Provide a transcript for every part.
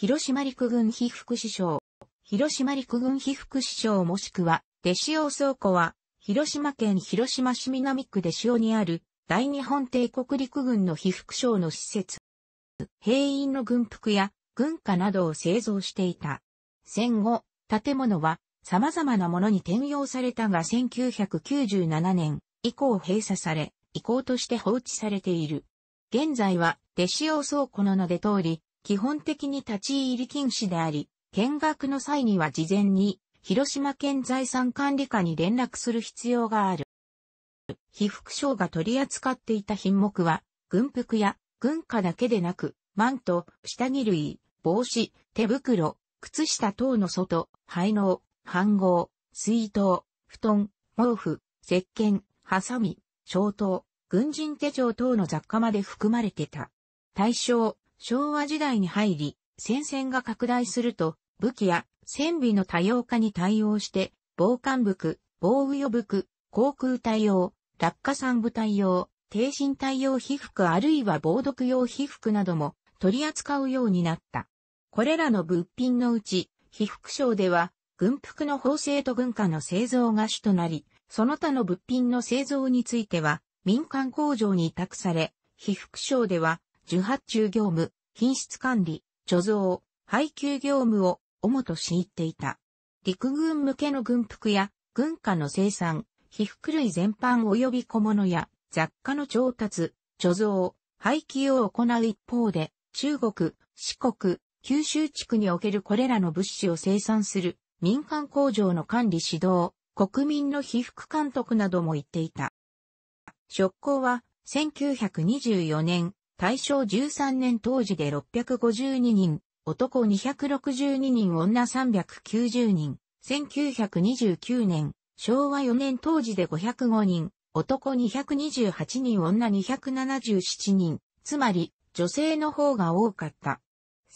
広島陸軍被副首相。広島陸軍被副首相もしくは、出用倉庫は、広島県広島市南区出塩にある、大日本帝国陸軍の被副省の施設。兵員の軍服や軍歌などを製造していた。戦後、建物は様々なものに転用されたが1997年以降閉鎖され、遺構として放置されている。現在は、出用倉庫の名で通り、基本的に立ち入り禁止であり、見学の際には事前に、広島県財産管理課に連絡する必要がある。被服省が取り扱っていた品目は、軍服や軍歌だけでなく、マント、下着類、帽子、手袋、靴下等の外、配納、飯合、水筒、布団、毛布、石鹸、ハサミ、消灯、軍人手帳等の雑貨まで含まれてた。対象、昭和時代に入り、戦線が拡大すると、武器や戦備の多様化に対応して、防寒服、防雨予服、航空対応、落下産部対応、低身対応被服あるいは防毒用被服なども取り扱うようになった。これらの物品のうち、被服省では、軍服の縫製と軍艦の製造が主となり、その他の物品の製造については、民間工場に委託され、被服省では、受発注業務、品質管理、貯蔵、配給業務を主としいっていた。陸軍向けの軍服や軍艦の生産、被服類全般及び小物や雑貨の調達、貯蔵、廃棄を行う一方で、中国、四国、九州地区におけるこれらの物資を生産する民間工場の管理指導、国民の被服監督なども言っていた。職工は1924年大正13年当時で652人、男262人女390人、1929年、昭和4年当時で505人、男228人女277人、つまり女性の方が多かった。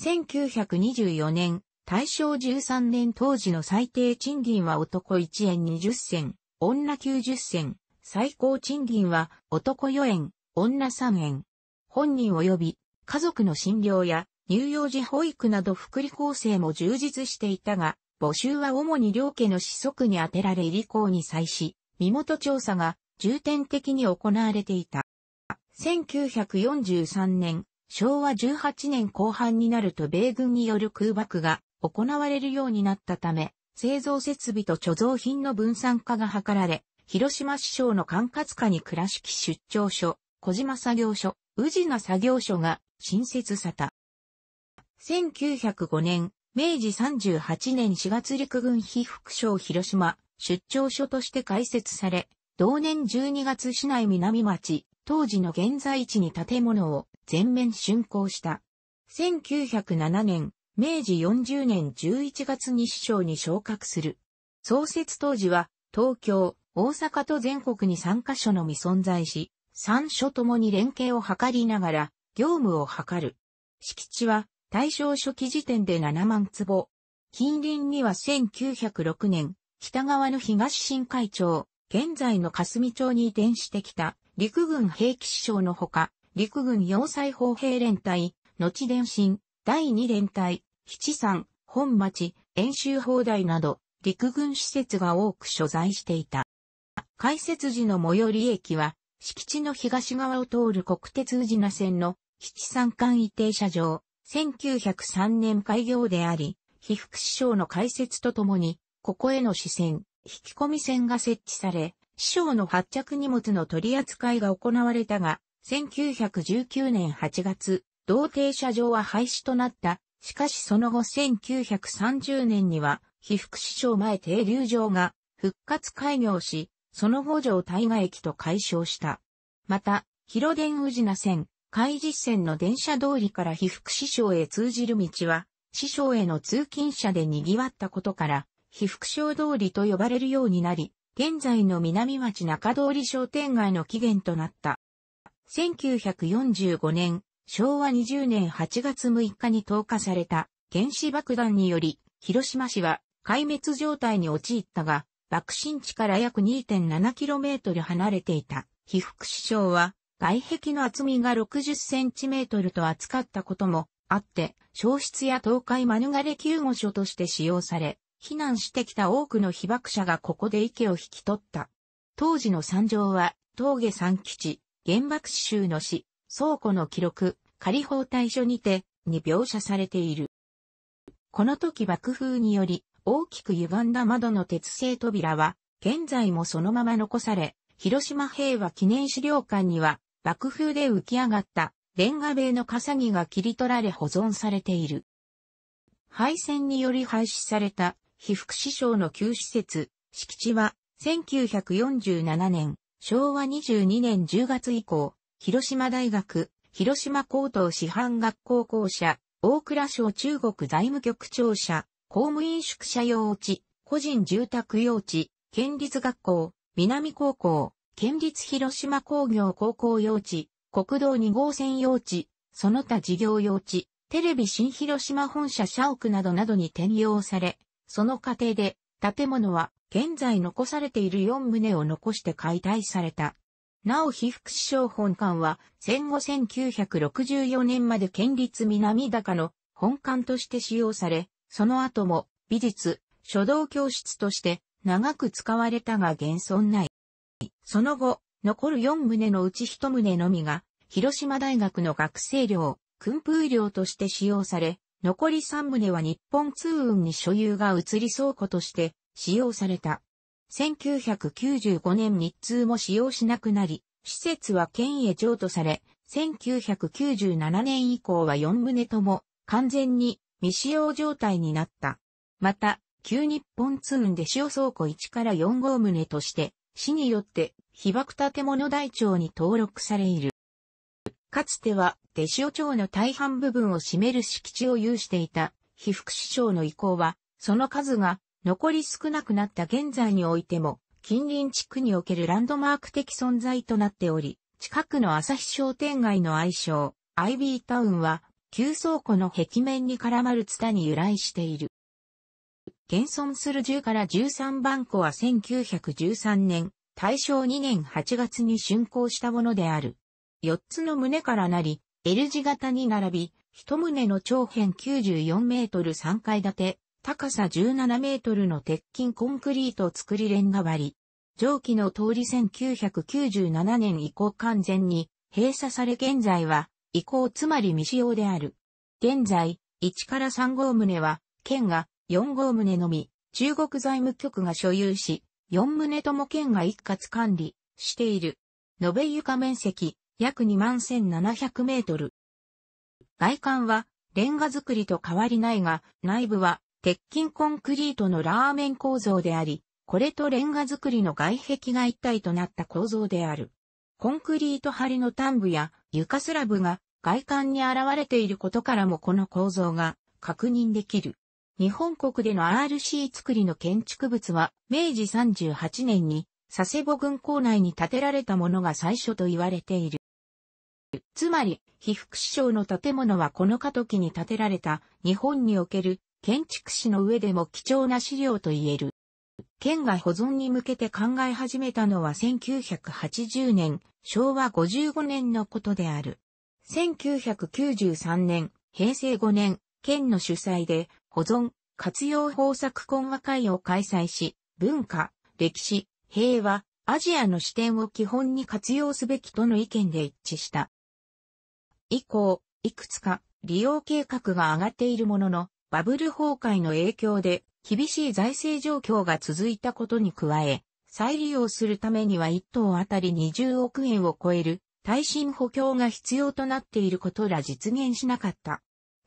1924年、大正13年当時の最低賃金は男1円20銭、女90銭、最高賃金は男4円、女3円、本人及び家族の診療や乳幼児保育など福利厚生も充実していたが、募集は主に両家の子息に充てられり口に際し、身元調査が重点的に行われていた。1943年、昭和18年後半になると米軍による空爆が行われるようになったため、製造設備と貯蔵品の分散化が図られ、広島市省の管轄下に倉敷出張所、小島作業所、宇治の作業所が新設された。1905年、明治38年4月陸軍被服省広島出張所として開設され、同年12月市内南町、当時の現在地に建物を全面竣工した。1907年、明治40年11月に市長に昇格する。創設当時は、東京、大阪と全国に3カ所のみ存在し、三所ともに連携を図りながら、業務を図る。敷地は、大正初期時点で7万坪。近隣には1906年、北側の東新海町、現在の霞町に移転してきた、陸軍兵器師匠のほか、陸軍要塞砲兵連隊、後電信、第2連隊、七三、本町、演習砲台など、陸軍施設が多く所在していた。開設時の最寄り駅は、敷地の東側を通る国鉄宇品線の七三間移停車場、1903年開業であり、被服師匠の開設とともに、ここへの支線、引き込み線が設置され、師匠の発着荷物の取り扱いが行われたが、1919年8月、同停車場は廃止となった。しかしその後1930年には、被服師匠前停留場が復活開業し、その後城大河駅と解消した。また、広電宇品線、海実線の電車通りから被服師匠へ通じる道は、師匠への通勤者で賑わったことから、被服商通りと呼ばれるようになり、現在の南町中通り商店街の起源となった。1945年、昭和20年8月6日に投下された原子爆弾により、広島市は壊滅状態に陥ったが、爆心地から約 2.7km 離れていた、被服師匠は、外壁の厚みが 60cm と扱ったこともあって、消失や倒壊免れ救護所として使用され、避難してきた多くの被爆者がここで池を引き取った。当時の惨状は、峠三地、原爆市州の市、倉庫の記録、仮放対所にて、に描写されている。この時爆風により、大きく歪んだ窓の鉄製扉は、現在もそのまま残され、広島平和記念資料館には、爆風で浮き上がったレンガ塀の笠木が切り取られ保存されている。廃線により廃止された、被服師匠の旧施設、敷地は、1947年、昭和22年10月以降、広島大学、広島高等師範学校校舎、大倉省中国財務局庁舎、公務員宿舎用地、個人住宅用地、県立学校、南高校、県立広島工業高校用地、国道2号線用地、その他事業用地、テレビ新広島本社社屋などなどに転用され、その過程で建物は現在残されている4棟を残して解体された。なお被福祉省本館は戦後1964年まで県立南高の本館として使用され、その後も美術、書道教室として長く使われたが現存ない。その後、残る4棟のうち1棟のみが、広島大学の学生寮、訓風寮として使用され、残り3棟は日本通運に所有が移り倉庫として使用された。1995年日通も使用しなくなり、施設は県へ譲渡され、1997年以降は4棟とも完全に未使用状態になった。また、旧日本通ンで塩倉庫1から4号棟として、市によって被爆建物台帳に登録されいる。かつては、手塩町の大半部分を占める敷地を有していた、被服市長の意向は、その数が残り少なくなった現在においても、近隣地区におけるランドマーク的存在となっており、近くの朝日商店街の愛称、ビータウンは、旧倉庫の壁面に絡まるツタに由来している。現存する10から13番庫は1913年、大正2年8月に竣工したものである。4つの棟からなり、L 字型に並び、1棟の長辺94メートル3階建て、高さ17メートルの鉄筋コンクリート作りレンガ割り。上記の通り1997年以降完全に閉鎖され現在は以降つまり未使用である。現在、1から3号棟は、県が4号棟のみ、中国財務局が所有し、4棟とも県が一括管理している。延べ床面積、約21,700メートル。外観は、レンガ造りと変わりないが、内部は、鉄筋コンクリートのラーメン構造であり、これとレンガ造りの外壁が一体となった構造である。コンクリート張りの端部や床スラブが外観に現れていることからもこの構造が確認できる。日本国での RC 作りの建築物は明治38年に佐世保軍港内に建てられたものが最初と言われている。つまり、被服師匠の建物はこの過渡期に建てられた日本における建築史の上でも貴重な資料と言える。県が保存に向けて考え始めたのは1980年、昭和55年のことである。1993年、平成5年、県の主催で保存、活用方策懇話会を開催し、文化、歴史、平和、アジアの視点を基本に活用すべきとの意見で一致した。以降、いくつか利用計画が上がっているものの、バブル崩壊の影響で厳しい財政状況が続いたことに加え、再利用するためには1棟あたり20億円を超える耐震補強が必要となっていることら実現しなかった。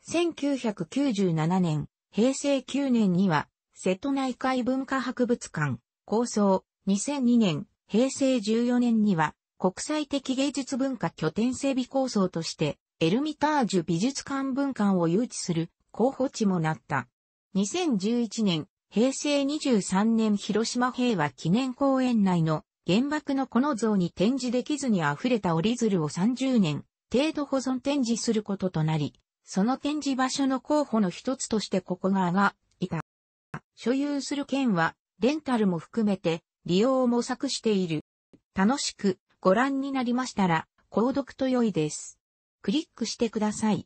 1997年、平成9年には、瀬戸内海文化博物館、構想、2002年、平成14年には、国際的芸術文化拠点整備構想として、エルミタージュ美術館文館を誘致する候補地もなった。2011年、平成23年広島平和記念公園内の原爆のこの像に展示できずに溢れた折り鶴を30年程度保存展示することとなり、その展示場所の候補の一つとしてここががいた。所有する県は、レンタルも含めて利用を模索している。楽しくご覧になりましたら、購読と良いです。クリックしてください。